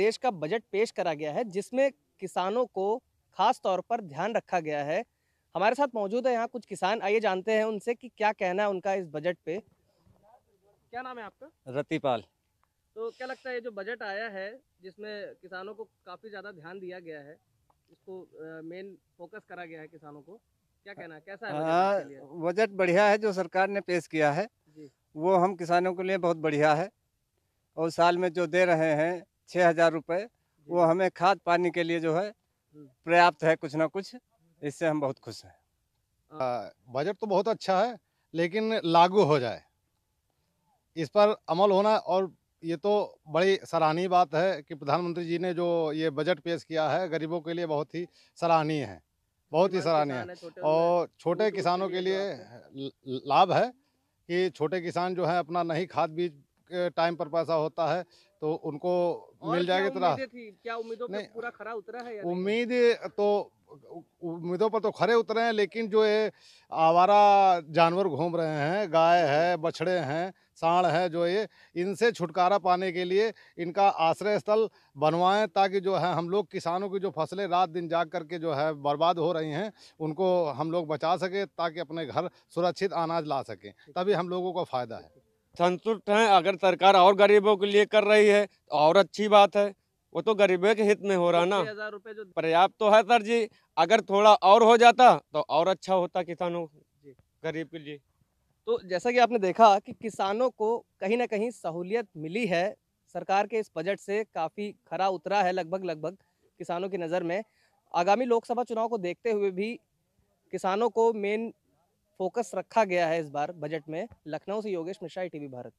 देश का बजट पेश करा गया है जिसमें किसानों को खास तौर पर ध्यान रखा गया है हमारे साथ मौजूद है यहाँ कुछ किसान आइए जानते हैं उनसे कि क्या कहना है उनका इस बजट पे क्या नाम है आपका रतिपाल तो क्या लगता है ये जो बजट आया है जिसमें किसानों को काफ़ी ज़्यादा ध्यान दिया गया है इसको मेन फोकस करा गया है किसानों को क्या कहना है कैसा है बजट बढ़िया है जो सरकार ने पेश किया है वो हम किसानों के लिए बहुत बढ़िया है और साल में जो दे रहे हैं छः हजार रुपये वो हमें खाद पानी के लिए जो है हम्म। पर्याप्त है कुछ ना कुछ इससे हम बहुत खुश हैं बजट तो बहुत अच्छा है लेकिन लागू हो जाए इस पर अमल होना और ये तो बड़ी सराहनीय बात है कि प्रधानमंत्री जी ने जो ये बजट पेश किया है गरीबों के लिए बहुत ही सराहनीय है बहुत ही सराहनीय है और छोटे किसानों के लिए तो लाभ है कि छोटे किसान जो है अपना नहीं खाद बीज टाइम पर पैसा होता है तो उनको मिल जाएगी तरह क्या खरा है उम्मीद तो उम्मीदों पर तो खरे उतरे हैं लेकिन जो ये आवारा जानवर घूम रहे हैं गाय है बछड़े हैं साण है जो ये इनसे छुटकारा पाने के लिए इनका आश्रय स्थल बनवाएं ताकि जो है हम लोग किसानों की जो फसलें रात दिन जाग करके जो है बर्बाद हो रही हैं उनको हम लोग बचा सकें ताकि अपने घर सुरक्षित अनाज ला सकें तभी हम लोगों को फ़ायदा है संतुष्ट हैं अगर सरकार और गरीबों के लिए कर रही है तो और अच्छी बात है वो तो गरीबों के हित में हो रहा ना पर्याप्त तो है सर जी अगर थोड़ा और हो जाता तो और अच्छा होता किसानों गरीब के लिए तो जैसा कि आपने देखा कि किसानों को कहीं ना कहीं सहूलियत मिली है सरकार के इस बजट से काफ़ी खरा उतरा है लगभग लगभग किसानों की नज़र में आगामी लोकसभा चुनाव को देखते हुए भी किसानों को मेन फोकस रखा गया है इस बार बजट में लखनऊ से योगेश मिश्रा टीवी भारत